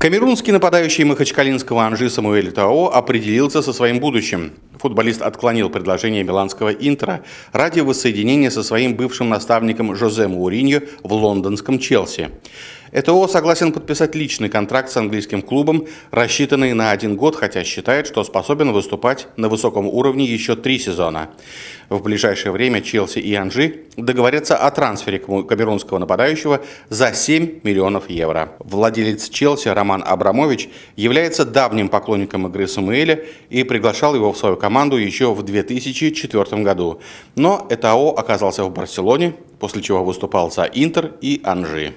Камерунский нападающий Махачкалинского Анжи Самуэль Тао определился со своим будущим. Футболист отклонил предложение миланского Интера ради воссоединения со своим бывшим наставником Жозе Мауриньо в лондонском Челси. ЭТО согласен подписать личный контракт с английским клубом, рассчитанный на один год, хотя считает, что способен выступать на высоком уровне еще три сезона. В ближайшее время Челси и Анжи договорятся о трансфере камерунского нападающего за 7 миллионов евро. Владелец Челси Роман Абрамович является давним поклонником игры Самуэля и приглашал его в свою команду еще в 2004 году. Но ЭТАО оказался в Барселоне, после чего выступал за Интер и Анжи.